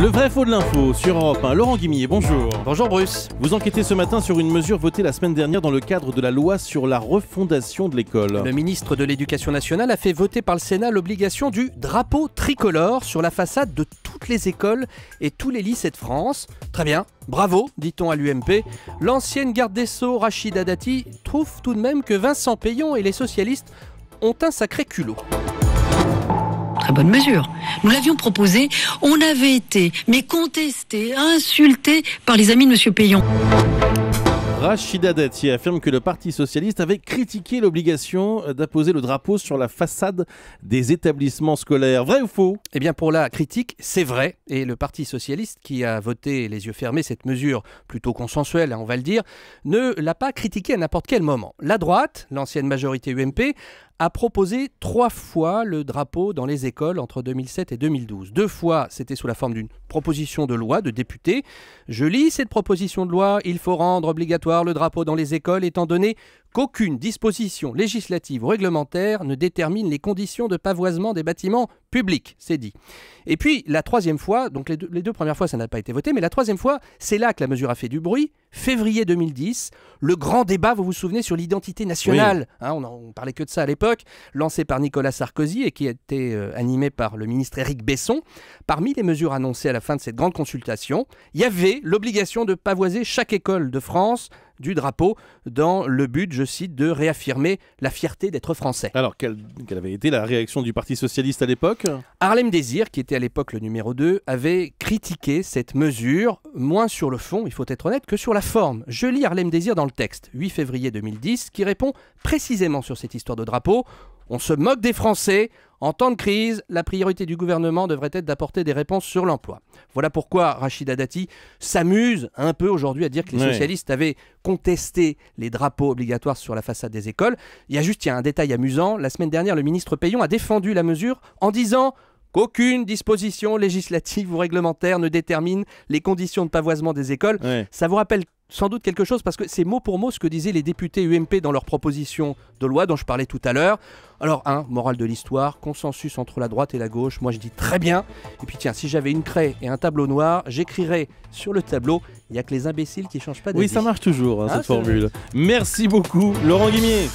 Le vrai faux de l'info sur Europe 1. Laurent Guimier, bonjour. Bonjour Bruce. Vous enquêtez ce matin sur une mesure votée la semaine dernière dans le cadre de la loi sur la refondation de l'école. Le ministre de l'Éducation nationale a fait voter par le Sénat l'obligation du drapeau tricolore sur la façade de toutes les écoles et tous les lycées de France. Très bien, Bravo, dit-on à l'UMP. L'ancienne garde des Sceaux, Rachida Dati, trouve tout de même que Vincent Payon et les socialistes ont un sacré culot très bonne mesure. Nous l'avions proposé, on avait été, mais contesté, insulté par les amis de M. Payon. Rachida Dati affirme que le Parti socialiste avait critiqué l'obligation d'apposer le drapeau sur la façade des établissements scolaires. Vrai ou faux Eh bien, pour la critique, c'est vrai. Et le Parti socialiste, qui a voté les yeux fermés cette mesure plutôt consensuelle, hein, on va le dire, ne l'a pas critiquée à n'importe quel moment. La droite, l'ancienne majorité UMP, a proposé trois fois le drapeau dans les écoles entre 2007 et 2012. Deux fois, c'était sous la forme d'une proposition de loi de député. Je lis cette proposition de loi, il faut rendre obligatoire le drapeau dans les écoles étant donné qu'aucune disposition législative ou réglementaire ne détermine les conditions de pavoisement des bâtiments publics, c'est dit. Et puis, la troisième fois, donc les deux, premières fois, ça n'a pas été voté, mais la troisième fois, c'est là que la mesure a fait du bruit, février 2010, le grand débat, vous vous souvenez, sur l'identité nationale, hein, on, ne parlait que de ça à l'époque, lancé par Nicolas Sarkozy et qui a été euh, animé par le ministre Éric Besson. Parmi les mesures annoncées à la fin de cette grande consultation, il y avait l'obligation de pavoiser chaque école de France du drapeau dans le but, je cite, de réaffirmer la fierté d'être français. Alors, quelle, avait été la réaction du Parti socialiste à l'époque Harlem Désir, qui était à l'époque le numéro 2, avait critiqué cette mesure, moins sur le fond, il faut être honnête, que sur la forme. Je lis Harlem Désir dans le texte, 8 février 2010, qui répond précisément sur cette histoire de drapeau. On se moque des Français, en temps de crise, la priorité du gouvernement devrait être d'apporter des réponses sur l'emploi. Voilà pourquoi Rachida Dati s'amuse un peu aujourd'hui à dire que les socialistes avaient contesté les drapeaux obligatoires sur la façade des écoles. Il y a juste un détail amusant. La semaine dernière, le ministre Payon a défendu la mesure en disant qu'aucune disposition législative ou réglementaire ne détermine les conditions de pavoisement des écoles. Ça vous rappelle sans doute quelque chose parce que c'est mot pour mot ce que disaient les députés UMP dans leur proposition de loi dont je parlais tout à l'heure. Alors, un, hein, morale de l'histoire, consensus entre la droite et la gauche, moi je dis très bien. Et puis tiens, si j'avais une craie et un tableau noir, j'écrirais sur le tableau, il n'y a que les imbéciles qui changent pas d'avis. Oui, ça marche toujours, hein, cette ah, formule. Merci beaucoup, Laurent Guimier.